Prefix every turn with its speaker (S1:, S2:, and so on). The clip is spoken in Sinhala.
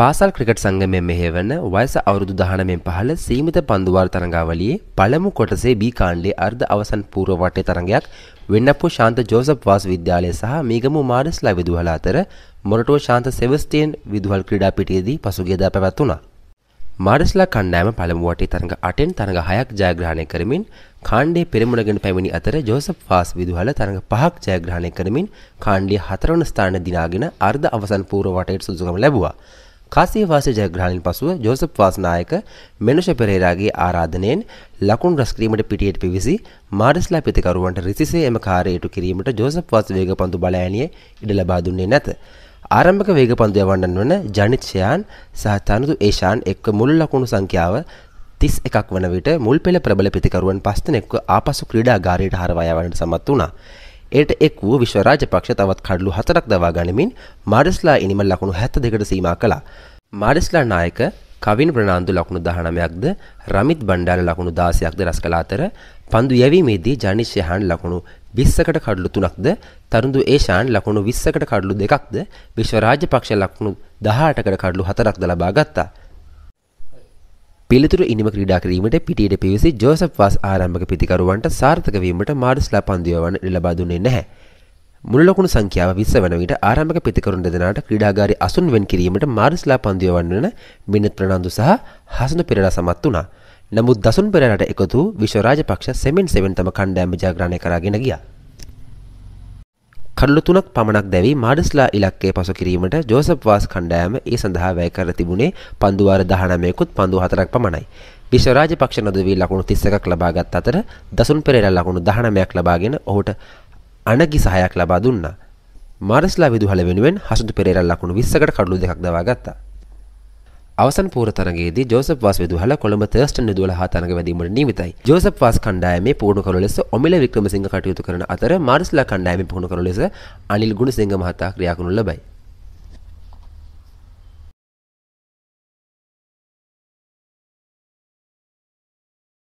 S1: පාසල් ක්‍රිකට් සංගමය මෙහෙවන වයස අවුරුදු දහනමෙන් පහළ සීමිත පන්දුවාර තරඟාවලියේ පළමු කොටසේ බී කාණ්ඩේ අර්ධ අවසන් පූර්ව වටේ තරඟයක් වෙන්නප්පු ශාන්ත ජෝසප් වාස් විද්‍යාලය සහ මීගමු මාඩස්ලා විදුහල අතර මොරටුව ශාන්ත සෙවස්ටියන් විදුහල් ක්‍රීඩා පිටියේදී පසුගියදා පැවැත්වුණා. මාඩස්ලා කණ්ඩායම පළමු වටේ තරඟ 8න් තරඟ 6ක් ජයග්‍රහණය කරමින් කාණ්ඩයේ පෙරමුණගෙන පැමිණි අතර ජෝසප් වාස් විදුහල තරඟ 5ක් ජයග්‍රහණය කරමින් කාණ්ඩයේ 4 වන ස්ථානය දිනාගෙන අර්ධ අවසන් පූර්ව වටේට සුදුසුකම ලැබුවා. කාසිය වාසය ජයග්‍රහණයෙන් පසුව ජෝසප් වාසනායක මෙනුෂ පෙරේරාගේ ආරාධනයෙන් ලකුණු රැස් කිරීමට පිටියට පිවිසි මාඩස්ලා පිතිකරුවන්ට රිසිසේ එම කාර්යයට කිරීමට ජෝසප් වාස වේග පන්දු බලෑණිය ඉඩ ලබා දුන්නේ නැත. ආරම්භක වේග පන්දු යවන්නන් වන ජනිත් ෂයාන් සහ තනතු ඒෂාන් එක්ක මුල් ලකුණු සංඛ්‍යාව තිස් එකක් වන විට මුල් පෙළ ප්‍රබල පිතිකරුවන් පස්තනෙක්ව ආපසු ක්‍රීඩාගාරයට හරවා යවන්නට සමත් වුණා. එයට එක් වූ විශ්ව රාජපක්ෂ තවත් කඩලු හතරක් දවා ගනිමින් මාඩස්ලා ඉනිමල් ලකුණු 72කට සීමා කළා. මාඩස්ලා නායක කවින් ප්‍රනාන්දු ලකුණු 19ක්ද රමිත් බණ්ඩාර ලකුණු 16ක්ද රැස් කළ අතර පන්දු යැවීමේදී ජනිෂ් ෂහන් ලකුණු 20කට කඩලු 3ක්ද තරුඳු ඒෂාන් ලකුණු 20කට කඩලු 2ක්ද විශ්ව රාජපක්ෂ ලකුණු 18කට කඩලු 4ක්ද ලබා ගත්තා. පිළිතුරු ඉනිම ක්‍රීඩා කිරීමට පිටියට පිවිසි ජෝසප් වාස් ආරම්භක පිතිකරුවන්ට සාර්ථක වීමට මාඩුස්ලා පන්දුයවන්න ලබා දුන්නේ නැහැ. මුළු ලකුණු සංඛ්‍යාව 20 වන විට ආරම්භක පිතිකරුන් දෙදෙනාට ක්‍රීඩාගාරයේ අසුන් වෙන් කිරීමට මාඩුස්ලා පන්දුයවන්න වෙන මිනිත් ප්‍රනන්දු සහ හසන පෙරේරා සමත් වුණා. නමුත් දසුන් පෙරේරාට එකතු විශ්වරාජපක්ෂ සෙමෙන් සෙවෙන් තම කණ්ඩායම ජයග්‍රහණය කරගෙන ගියා. කඩලු තුනක් පමණක් දැවී මාඩස්ලා ඉලක්කය පසු කිරීමට ජෝසප් වාස් කණ්ඩායම ඒ සඳහා වැය කර තිබුණේ පන්දුවාර 19කුත් පන්දු හතරක් පමණයි. විශ්වරාජ පක්ෂ නදවී ලකුණු 31ක් ලබාගත් අතර දසුන් පෙරේරා ලකුණු 19ක් ලබාගෙන ඔහුට අණගි සහායක් ලබා දුන්නා. මාඩස්ලා විදුහල වෙනුවෙන් හසුදු පෙරේරා ලකුණු 20කට කඩලු දෙකක් දවා ගත්තා. අවසන් පූර තරගේදී ජෝසප් වාස් විදුහල කොළඹ තර්ස්ටන් විදුහල හා තරඟ වැදීමට නියමිතයි. ජෝසප් වාස් කණ්ඩායමේ පුහුණු කරු ලෙස ඔමිල වික්‍රමසිංහ කටයුතු කරන අතර මාරිස්ලා කණ්ඩායමේ පුහුණු කරු ලෙස අනිල් ගුණසිංහ මහතා ක්‍රියා කරනු ලබයි.